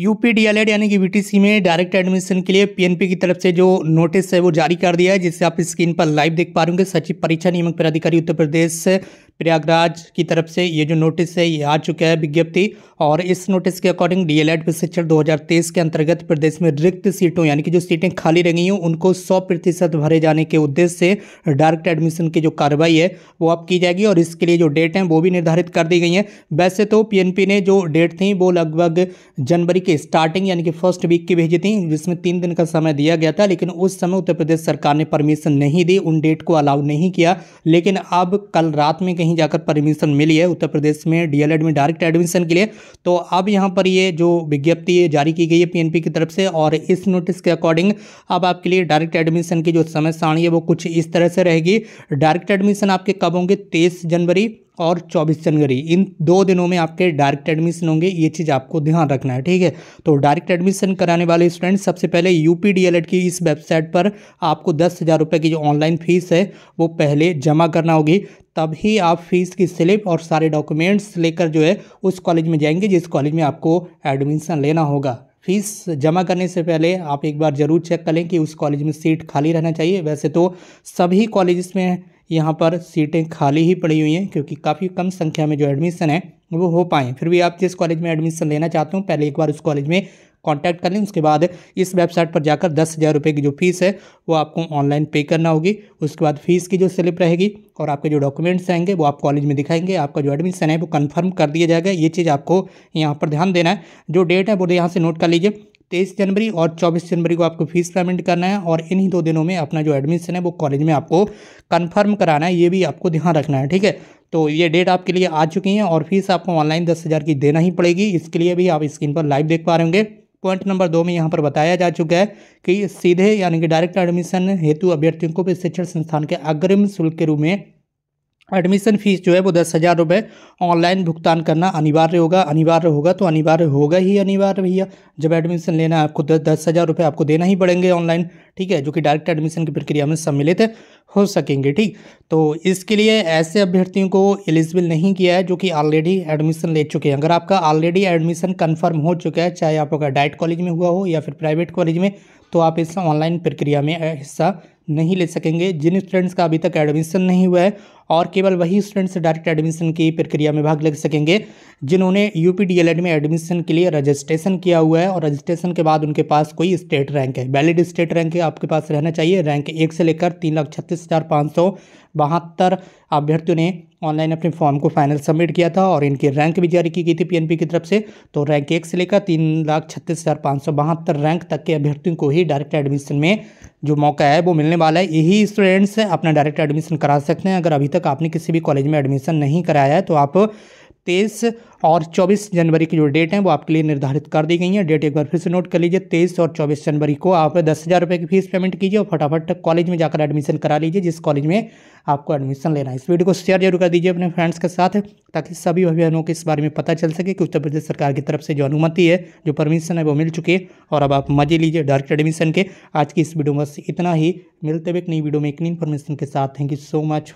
UP DElEd यानी कि BTC में डायरेक्ट एडमिशन के लिए पीएनपी की तरफ से जो नोटिस है वो जारी कर दिया है जिसे आप स्क्रीन पर लाइव देख पा रहे होंगे सचिव परीक्षा नियमक पदाधिकारी उत्तर प्रदेश प्रयागराज की तरफ से ये जो नोटिस है ये आ चुका है विज्ञप्ति और इस नोटिस के अकॉर्डिंग डीएलएड प्रशिक्षण 2023 के अंतर्गत प्रदेश में रिक्त सीटों यानी कि जो सीटें खाली रह गई हूँ उनको 100 प्रतिशत भरे जाने के उद्देश्य से डायरेक्ट एडमिशन की जो कार्रवाई है वो अब की जाएगी और इसके लिए जो डेट हैं वो भी निर्धारित कर दी गई हैं वैसे तो पी ने जो डेट थी वो लगभग जनवरी के स्टार्टिंग यानी कि फर्स्ट वीक की भेजी थी जिसमें तीन दिन का समय दिया गया था लेकिन उस समय उत्तर प्रदेश सरकार ने परमिशन नहीं दी उन डेट को अलाउ नहीं किया लेकिन अब कल रात में कहीं कहीं जाकर परमिशन मिली है उत्तर प्रदेश में डीएलएड में डायरेक्ट एडमिशन के लिए तो अब यहाँ पर ये जो विज्ञप्ति जारी की गई है पीएनपी की तरफ से और इस नोटिस के अकॉर्डिंग अब आपके लिए डायरेक्ट एडमिशन की जो समय सारणी है वो कुछ इस तरह से रहेगी डायरेक्ट एडमिशन आपके कब होंगे तेईस जनवरी और 24 जनवरी इन दो दिनों में आपके डायरेक्ट एडमिशन होंगे ये चीज़ आपको ध्यान रखना है ठीक है तो डायरेक्ट एडमिशन कराने वाले स्टूडेंट सबसे पहले यूपी डीएलएड की इस वेबसाइट पर आपको दस हज़ार रुपये की जो ऑनलाइन फीस है वो पहले जमा करना होगी तभी आप फीस की स्लिप और सारे डॉक्यूमेंट्स लेकर जो है उस कॉलेज में जाएंगे जिस कॉलेज में आपको एडमिशन लेना होगा फीस जमा करने से पहले आप एक बार ज़रूर चेक करें कि उस कॉलेज में सीट खाली रहना चाहिए वैसे तो सभी कॉलेज में यहाँ पर सीटें खाली ही पड़ी हुई हैं क्योंकि काफ़ी कम संख्या में जो एडमिशन है वो हो पाएँ फिर भी आप जिस कॉलेज में एडमिशन लेना चाहते हो पहले एक बार उस कॉलेज में कांटेक्ट कर लें उसके बाद इस वेबसाइट पर जाकर दस हज़ार रुपये की जो फीस है वो आपको ऑनलाइन पे करना होगी उसके बाद फीस की जो स्लिप रहेगी और आपके जो डॉक्यूमेंट्स आएंगे वो आप कॉलेज में दिखाएंगे आपका जो एडमिशन है वो कन्फर्म कर दिया जाएगा ये चीज़ आपको यहाँ पर ध्यान देना है जो डेट है वो तो यहाँ से नोट कर लीजिए तेईस जनवरी और चौबीस जनवरी को आपको फीस पेमेंट करना है और इन्हीं दो दिनों में अपना जो एडमिशन है वो कॉलेज में आपको कन्फर्म कराना है ये भी आपको ध्यान रखना है ठीक है तो ये डेट आपके लिए आ चुकी है और फीस आपको ऑनलाइन दस हज़ार की देना ही पड़ेगी इसके लिए भी आप स्क्रीन पर लाइव देख पा रहे होंगे पॉइंट नंबर दो में यहाँ पर बताया जा चुका है कि सीधे यानी कि डायरेक्ट एडमिशन हेतु अभ्यर्थियों को भी शिक्षण संस्थान के अग्रिम शुल्क के रूप में एडमिशन फ़ीस जो है वो दस हज़ार रुपये ऑनलाइन भुगतान करना अनिवार्य होगा अनिवार्य होगा तो अनिवार्य होगा ही अनिवार्य भैया जब एडमिशन लेना है आपको दस दस हज़ार रुपये आपको देना ही पड़ेंगे ऑनलाइन ठीक है जो कि डायरेक्ट एडमिशन की प्रक्रिया में सम्मिलित है हो सकेंगे ठीक तो इसके लिए ऐसे अभ्यर्थियों को एलिजिबल नहीं किया है जो कि ऑलरेडी एडमिशन ले चुके हैं अगर आपका ऑलरेडी एडमिशन कंफर्म हो चुका है चाहे आपका डाइट कॉलेज में हुआ हो या फिर प्राइवेट कॉलेज में तो आप इस ऑनलाइन प्रक्रिया में हिस्सा नहीं ले सकेंगे जिन स्टूडेंट्स का अभी तक एडमिशन नहीं हुआ है और केवल वही स्टूडेंट्स डायरेक्ट एडमिशन की प्रक्रिया में भाग ले सकेंगे जिन्होंने यू पी e में एडमिशन के लिए रजिस्ट्रेशन किया हुआ है और रजिस्ट्रेशन के बाद उनके पास कोई स्टेट रैंक है वैलिड स्टेट रैंक आपके पास रहना चाहिए रैंक एक से लेकर तीन लाख छत्तीस हज़ार पाँच सौ बहत्तर अभ्यर्थियों ने ऑनलाइन अपने फॉर्म को फाइनल सबमिट किया था और इनकी रैंक भी जारी की गई थी पीएनपी की तरफ से तो रैंक एक से लेकर तीन लाख छत्तीस हज़ार पाँच सौ बहत्तर रैंक तक के अभ्यर्थियों को ही डायरेक्ट एडमिशन में जो मौका है वो मिलने वाला है यही स्टूडेंट्स अपना डायरेक्ट एडमिशन करा सकते हैं अगर अभी तक आपने किसी भी कॉलेज में एडमिशन नहीं कराया है तो आप तेईस और चौबीस जनवरी की जो डेट है वो आपके लिए निर्धारित कर दी गई है डेट एक बार फिर से नोट कर लीजिए तेईस और चौबीस जनवरी को आप दस हज़ार रुपये की फीस पेमेंट कीजिए और फटाफट कॉलेज में जाकर एडमिशन करा लीजिए जिस कॉलेज में आपको एडमिशन लेना है इस वीडियो को शेयर जरूर कर दीजिए अपने फ्रेंड्स के साथ ताकि सभी अभियानों को इस बारे में पता चल सके कि उत्तर प्रदेश सरकार की तरफ से जो अनुमति है जो परमिशन है वो मिल चुकी है और अब आप मजे लीजिए डायरेक्ट एडमिशन के आज की इस वीडियो में इतना ही मिलते हुए एक नई वीडियो में एक नई इन्फॉर्मेशन के साथ थैंक यू सो मच